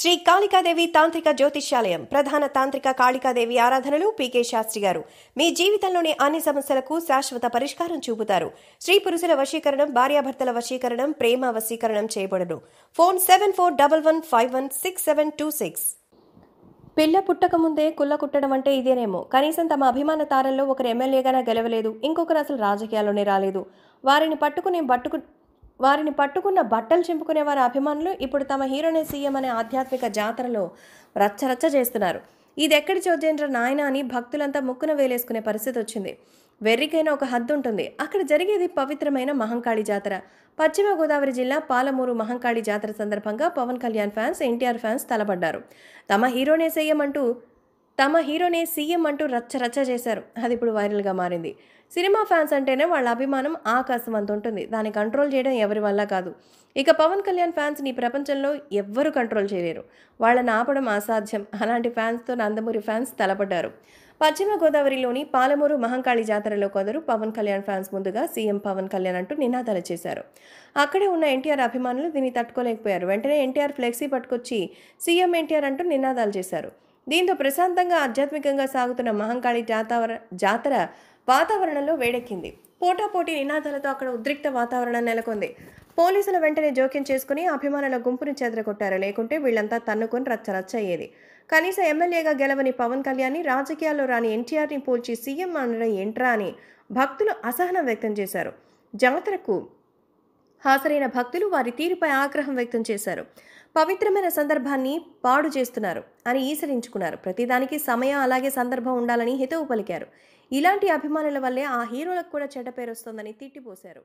శ్రీ కాళికాదేవి తాంత్రిక జ్యోతిష్యాలయం ప్రధాన తాంత్రిక కాళికాదేవి ఆరాధనలు పీకే శాస్త్రి గారు మీ జీవితంలోని అన్ని సమస్యలకు శాశ్వత పరిష్కారం చూపుతారు స్త్రీ పురుషుల వశీకరణం భార్యాభర్తల వశీకరణం ప్రేమ వశీకరణం చేయబడదు phone seven four double one five one six seven two six పిల్ల పుట్టకముందే కుల్ల కుట్టడం అంటే ఇదేనేమో కనీసం తమ అభిమాన తారల్లో ఒకరు ఎమ్మెల్యేగానే గెలవలేదు ఇంకొకరు అసలు రాజకీయాల్లోనే రాలేదు వారిని పట్టుకుని బట్టుకు వారిని పట్టుకున్న బట్టలు చింపుకునే వారి అభిమానులు ఇప్పుడు తమ హీరోనే సీఎం అనే ఆధ్యాత్మిక జాతరలో రచ్చరచ్చ చేస్తున్నారు ఇది ఎక్కడి చోద్యంద్ర నాయన అని భక్తులంతా ముక్కున వేలేసుకునే పరిస్థితి వచ్చింది వెర్రికైన ఒక హద్దు ఉంటుంది అక్కడ జరిగేది పవిత్రమైన మహంకాళి జాతర పశ్చిమ గోదావరి జిల్లా పాలమూరు మహంకాళి జాతర సందర్భంగా Pawan Kalyan fans NTR fans తలబడ్డారు తమ హీరోనే సేయమంటూ అంటూ తమ హీరోని సీఎం అంటూ రచ్చ రచ్చ చేశారు అది ఇప్పుడు వైరల్గా మారింది సినిమా ఫ్యాన్స్ అంటేనే వాళ్ళ అభిమానం ఆకాశం అంత ఉంటుంది దాన్ని కంట్రోల్ చేయడం ఎవరి వల్ల కాదు ఇక పవన్ కళ్యాణ్ ఫ్యాన్స్ నీ ప్రపంచంలో ఎవ్వరూ కంట్రోల్ చేయలేరు వాళ్ళని ఆపడం అసాధ్యం అలాంటి ఫ్యాన్స్తో నందమూరి ఫ్యాన్స్ తలపడ్డారు పశ్చిమ గోదావరిలోని పాలమూరు మహంకాళి జాతరలో కొందరు పవన్ కళ్యాణ్ ఫ్యాన్స్ ముందుగా సీఎం పవన్ కళ్యాణ్ అంటూ నినాదాలు చేశారు అక్కడే ఉన్న ఎన్టీఆర్ అభిమానులు దీన్ని తట్టుకోలేకపోయారు వెంటనే ఎన్టీఆర్ ఫ్లెక్సీ పట్టుకొచ్చి సీఎం ఎన్టీఆర్ అంటూ నినాదాలు చేశారు దీంతో ప్రశాంతంగా ఆధ్యాత్మికంగా సాగుతున్న మహంకాళి జాతర జాతర వాతావరణంలో వేడెక్కింది పోటాపోటీ నినాదాలతో అక్కడ ఉద్రిక్త వాతావరణం నెలకొంది పోలీసులు వెంటనే జోక్యం చేసుకుని అభిమానుల గుంపును చెదరగొట్టారు లేకుంటే వీళ్ళంతా తన్నుకొని రచ్చరచ్చ అయ్యేది కనీస ఎమ్మెల్యేగా గెలవని పవన్ కళ్యాణ్ని రాజకీయాల్లో రాని ఎన్టీఆర్ని పోల్చి సీఎం అనడం ఏంట్రా అని భక్తులు అసహనం వ్యక్తం చేశారు జాతరకు హాజరైన భక్తులు వారి తీరుపై ఆగ్రహం వ్యక్తం చేశారు పవిత్రమైన సందర్భాన్ని పాడు చేస్తున్నారు అని ఈసరించుకున్నారు ప్రతిదానికి సమయం అలాగే సందర్భం ఉండాలని హితవు పలికారు ఇలాంటి అభిమానుల వల్లే ఆ హీరోలకు కూడా చెడ్డ పేరు వస్తోందని తిట్టిపోశారు